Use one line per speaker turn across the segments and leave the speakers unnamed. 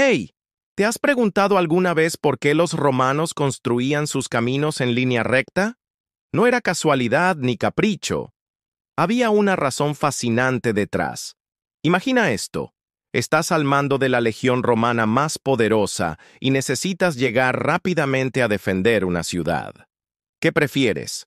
Hey, ¿te has preguntado alguna vez por qué los romanos construían sus caminos en línea recta? No era casualidad ni capricho. Había una razón fascinante detrás. Imagina esto. Estás al mando de la legión romana más poderosa y necesitas llegar rápidamente a defender una ciudad. ¿Qué prefieres?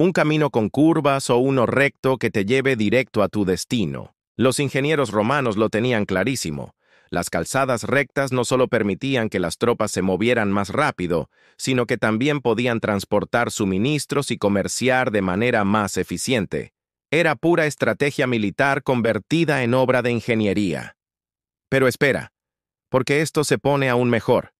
¿Un camino con curvas o uno recto que te lleve directo a tu destino? Los ingenieros romanos lo tenían clarísimo. Las calzadas rectas no solo permitían que las tropas se movieran más rápido, sino que también podían transportar suministros y comerciar de manera más eficiente. Era pura estrategia militar convertida en obra de ingeniería. Pero espera, porque esto se pone aún mejor.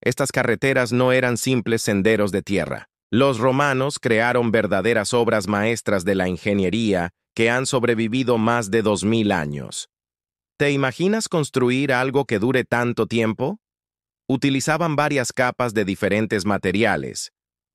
Estas carreteras no eran simples senderos de tierra. Los romanos crearon verdaderas obras maestras de la ingeniería que han sobrevivido más de dos mil años. ¿Te imaginas construir algo que dure tanto tiempo? Utilizaban varias capas de diferentes materiales,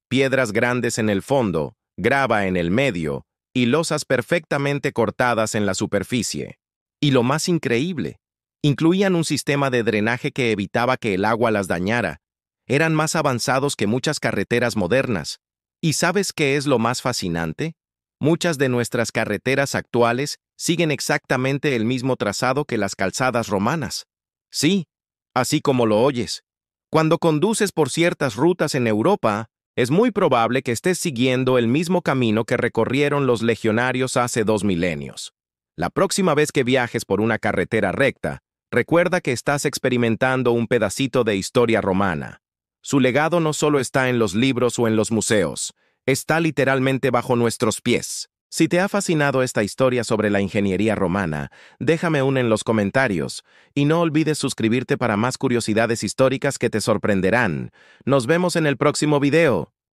piedras grandes en el fondo, grava en el medio y losas perfectamente cortadas en la superficie. Y lo más increíble, incluían un sistema de drenaje que evitaba que el agua las dañara. Eran más avanzados que muchas carreteras modernas. ¿Y sabes qué es lo más fascinante? Muchas de nuestras carreteras actuales siguen exactamente el mismo trazado que las calzadas romanas. Sí, así como lo oyes. Cuando conduces por ciertas rutas en Europa, es muy probable que estés siguiendo el mismo camino que recorrieron los legionarios hace dos milenios. La próxima vez que viajes por una carretera recta, recuerda que estás experimentando un pedacito de historia romana. Su legado no solo está en los libros o en los museos, está literalmente bajo nuestros pies. Si te ha fascinado esta historia sobre la ingeniería romana, déjame un en los comentarios y no olvides suscribirte para más curiosidades históricas que te sorprenderán. Nos vemos en el próximo video.